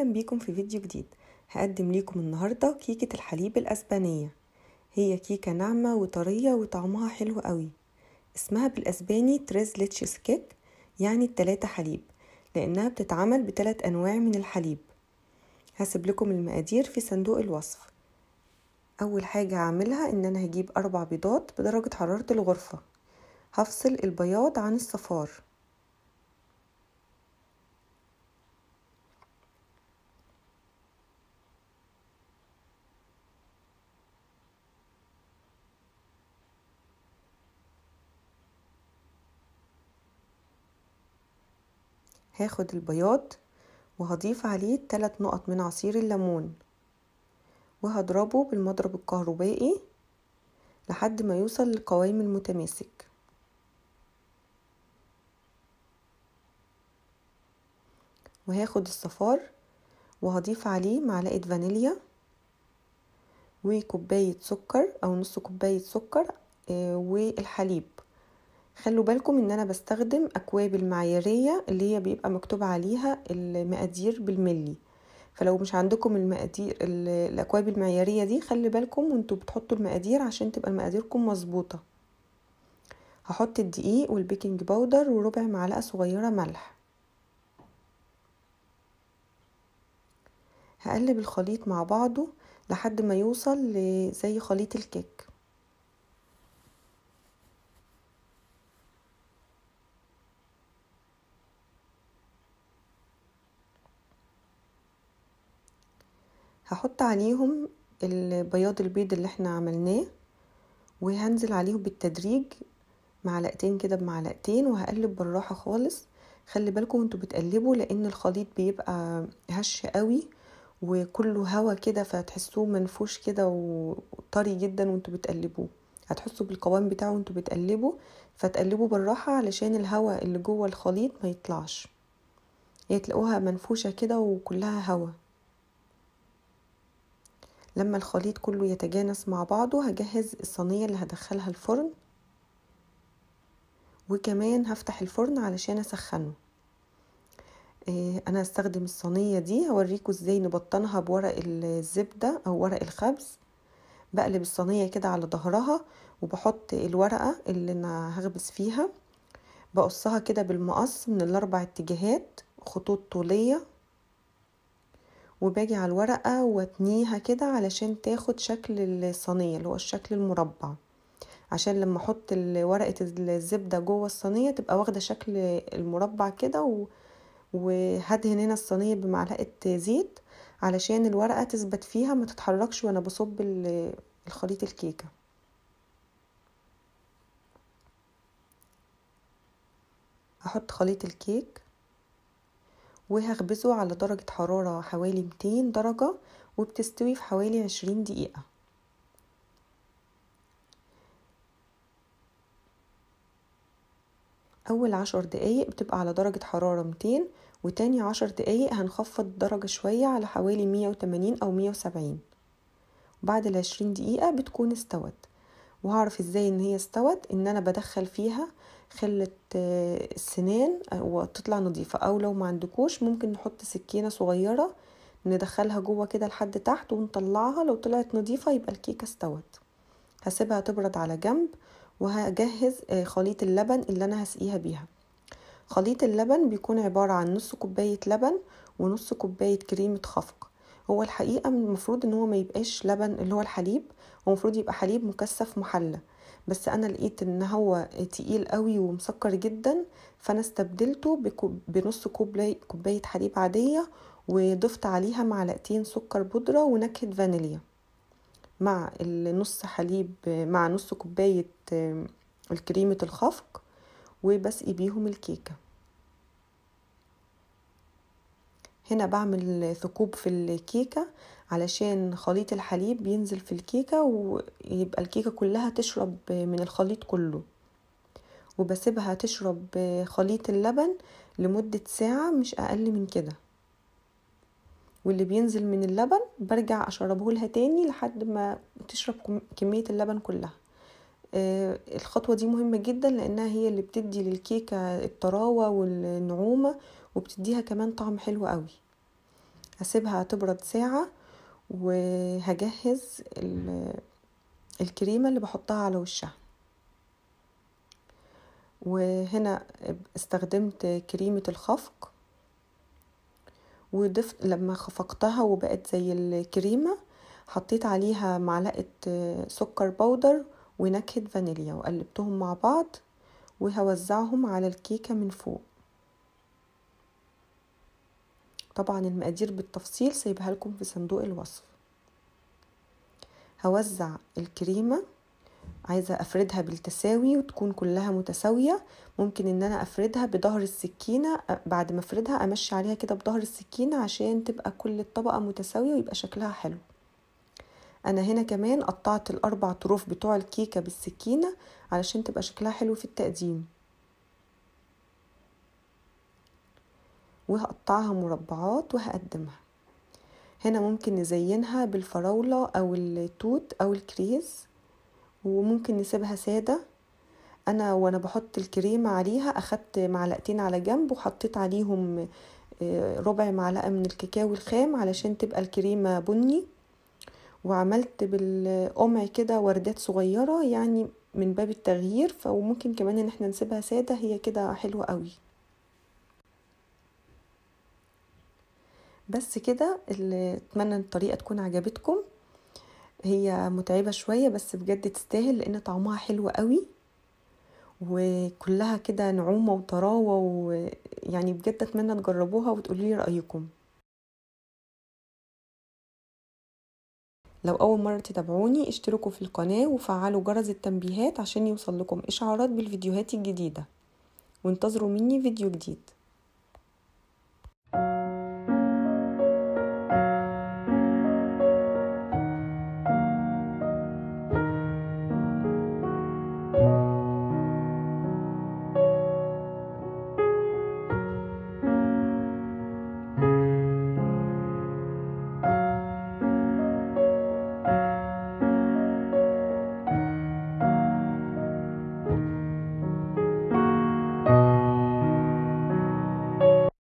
أهلا بيكم في فيديو جديد هقدم ليكم النهاردة كيكة الحليب الأسبانية هي كيكة ناعمة وطرية وطعمها حلو قوي اسمها بالأسباني تريز ليتشيس كيك يعني التلاتة حليب لأنها بتتعمل بتلات أنواع من الحليب هسيب لكم المقادير في صندوق الوصف أول حاجة هعملها إن أنا هجيب أربع بيضات بدرجة حرارة الغرفة هفصل البياض عن الصفار هاخد البياض وهضيف عليه 3 نقط من عصير الليمون وهضربه بالمضرب الكهربائي لحد ما يوصل للقوام المتماسك وهاخد الصفار وهضيف عليه معلقة فانيليا وكوباية سكر أو نص كوباية سكر آه، والحليب خلوا بالكم ان انا بستخدم اكواب المعيارية اللي هي بيبقى مكتوب عليها المقادير بالملي فلو مش عندكم المقادير الاكواب المعيارية دي خلي بالكم وانتوا بتحطوا المقادير عشان تبقى مقاديركم مظبوطة هحط الدقيق والبيكنج باودر وربع معلقة صغيرة ملح هقلب الخليط مع بعضه لحد ما يوصل زي خليط الكيك هحط عليهم البياض البيض اللي احنا عملناه وهنزل عليهم بالتدريج معلقتين كده بمعلقتين وهقلب بالراحة خالص خلي بالكم وانتوا بتقلبوا لان الخليط بيبقى هش قوي وكله هوا كده فتحسوه منفوش كده وطري جدا وانتوا بتقلبوه هتحسوا بالقوام بتاعه وانتوا بتقلبوا فتقلبوا بالراحة علشان الهوا اللي جوه الخليط ما يطلعش هي تلاقوها منفوشة كده وكلها هوا لما الخليط كله يتجانس مع بعضه هجهز الصينية اللي هدخلها الفرن وكمان هفتح الفرن علشان اسخنه آه، انا هستخدم الصينيه دي هوريكم ازاي نبطنها بورق الزبده او ورق الخبز بقلب الصينيه كده على ظهرها وبحط الورقه اللي انا هخبز فيها بقصها كده بالمقص من الاربع اتجاهات خطوط طوليه وباجي على الورقة واتنيها كده علشان تاخد شكل الصينية اللي هو الشكل المربع عشان لما احط ورقة الزبدة جوه الصينية تبقى واخدة شكل المربع كده و... وهدهن هنا الصينية بمعلقة زيت علشان الورقة تثبت فيها ما تتحركش وانا بصب الخليط الكيكة احط خليط الكيك وهخبزه على درجة حرارة حوالي 200 درجة وبتستوي في حوالي 20 دقيقة أول عشر دقايق بتبقى على درجة حرارة 200 وتاني عشر دقايق هنخفض درجة شوية على حوالي 180 أو 170 وبعد العشرين دقيقة بتكون استوت وهعرف ازاي ان هي استوت ان انا بدخل فيها خلة آه، السنان آه، وتطلع نظيفة أو لو ما عندكوش ممكن نحط سكينة صغيرة ندخلها جوه كده لحد تحت ونطلعها لو طلعت نظيفة يبقى الكيكة استوت هسيبها تبرد على جنب وهجهز آه، خليط اللبن اللي أنا هسقيها بيها خليط اللبن بيكون عبارة عن نص كوباية لبن ونص كوباية كريمة خفق هو الحقيقة المفروض ان هو ما يبقاش لبن اللي هو الحليب هو المفروض يبقى حليب مكثف محلى بس انا لقيت ان هو تقيل قوي ومسكر جدا فانا استبدلته بنص كوبايه حليب عاديه وضفت عليها معلقتين سكر بودره ونكهه فانيليا مع النص حليب مع نص كوبايه الكريمه الخفق وبسقي بيهم الكيكه هنا بعمل ثقوب في الكيكه علشان خليط الحليب ينزل في الكيكة ويبقى الكيكة كلها تشرب من الخليط كله وبسيبها تشرب خليط اللبن لمدة ساعة مش أقل من كده واللي بينزل من اللبن برجع أشربه لها تاني لحد ما تشرب كمية اللبن كلها آه، الخطوة دي مهمة جدا لأنها هي اللي بتدي للكيكة الطراوة والنعومة وبتديها كمان طعم حلو قوي هسيبها تبرد ساعة وهجهز الكريمة اللي بحطها على وشها وهنا استخدمت كريمة الخفق وضفت لما خفقتها وبقت زي الكريمة حطيت عليها معلقة سكر بودر ونكهة فانيليا وقلبتهم مع بعض وهوزعهم على الكيكة من فوق طبعا المقادير بالتفصيل سايبها لكم في صندوق الوصف هوزع الكريمه عايزه افردها بالتساوي وتكون كلها متساويه ممكن ان انا افردها بظهر السكينه بعد ما افردها امشي عليها كده بظهر السكينه عشان تبقى كل الطبقه متساويه ويبقى شكلها حلو انا هنا كمان قطعت الاربع طروف بتوع الكيكه بالسكينه علشان تبقى شكلها حلو في التقديم وهقطعها مربعات وهقدمها هنا ممكن نزينها بالفراولة أو التوت أو الكريز وممكن نسيبها سادة أنا وأنا بحط الكريمة عليها أخدت معلقتين على جنب وحطيت عليهم آه، ربع معلقة من الكاكاو الخام علشان تبقى الكريمة بني وعملت بالقمع كده وردات صغيرة يعني من باب التغيير فممكن كمان ان احنا نسيبها سادة هي كده حلوة قوي بس كده اللي اتمنى الطريقه تكون عجبتكم هي متعبه شويه بس بجد تستاهل لان طعمها حلو قوي وكلها كده نعومه وطراوه ويعني بجد اتمنى تجربوها وتقولوا لي رايكم لو اول مره تتابعوني اشتركوا في القناه وفعلوا جرس التنبيهات عشان يوصل لكم اشعارات بالفيديوهات الجديده وانتظروا مني فيديو جديد